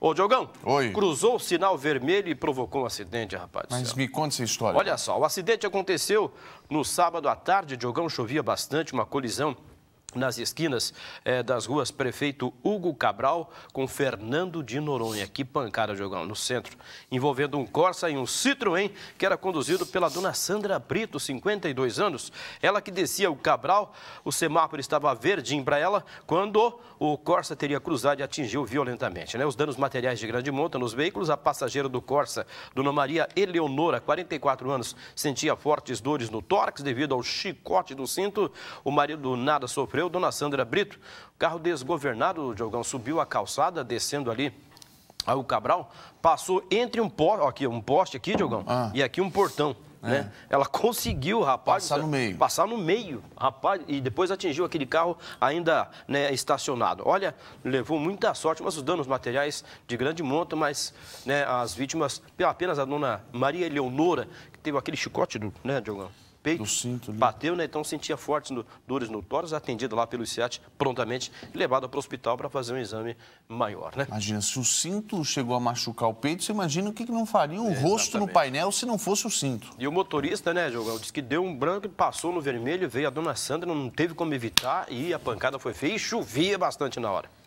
Ô, Diogão. Oi. Cruzou o sinal vermelho e provocou um acidente, rapaz. Mas me conta essa história. Olha só, o acidente aconteceu no sábado à tarde. Diogão chovia bastante, uma colisão nas esquinas é, das ruas Prefeito Hugo Cabral com Fernando de Noronha. Que pancada, jogão, no centro, envolvendo um Corsa e um Citroën, que era conduzido pela dona Sandra Brito, 52 anos. Ela que descia o Cabral, o semáforo estava verdinho para ela, quando o Corsa teria cruzado e atingiu violentamente. Né? Os danos materiais de grande monta nos veículos, a passageira do Corsa, dona Maria Eleonora, 44 anos, sentia fortes dores no tórax devido ao chicote do cinto. O marido nada sofreu sofreu Dona Sandra Brito. O carro desgovernado, o Diogão, subiu a calçada, descendo ali ao Cabral, passou entre um poste, aqui, um poste aqui, Diogão, ah. e aqui um portão. Né? É. Né? Ela conseguiu, rapaz. Passar no meio. Passar no meio, rapaz. E depois atingiu aquele carro ainda né, estacionado. Olha, levou muita sorte, mas os danos materiais de grande monta, mas né, as vítimas, apenas a dona Maria Eleonora, que teve aquele chicote do, né, Diogão? peito, cinto, bateu, né? Então sentia fortes no, dores no tórax, atendido lá pelo ICEAT prontamente, levado para o hospital para fazer um exame maior, né? Imagina, se o cinto chegou a machucar o peito, você imagina o que, que não faria o é, rosto exatamente. no painel se não fosse o cinto. E o motorista, né, Jogão, disse que deu um branco, passou no vermelho, veio a dona Sandra, não teve como evitar e a pancada foi feia e chovia bastante na hora.